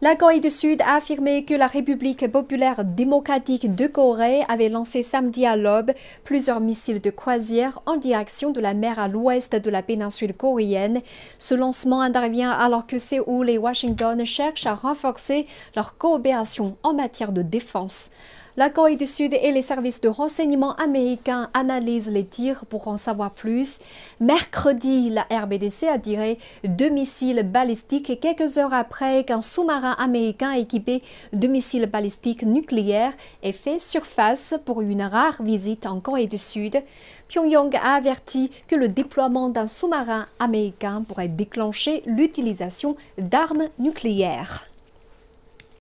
La Corée du Sud a affirmé que la République populaire démocratique de Corée avait lancé samedi à l'aube plusieurs missiles de croisière en direction de la mer à l'ouest de la péninsule coréenne. Ce lancement intervient alors que Séoul et Washington cherchent à renforcer leur coopération en matière de défense. La Corée du Sud et les services de renseignement américains analysent les tirs pour en savoir plus. Mercredi, la RBDC a tiré deux missiles balistiques et quelques heures après qu'un sous-marin américain équipé de missiles balistiques nucléaires ait fait surface pour une rare visite en Corée du Sud. Pyongyang a averti que le déploiement d'un sous-marin américain pourrait déclencher l'utilisation d'armes nucléaires.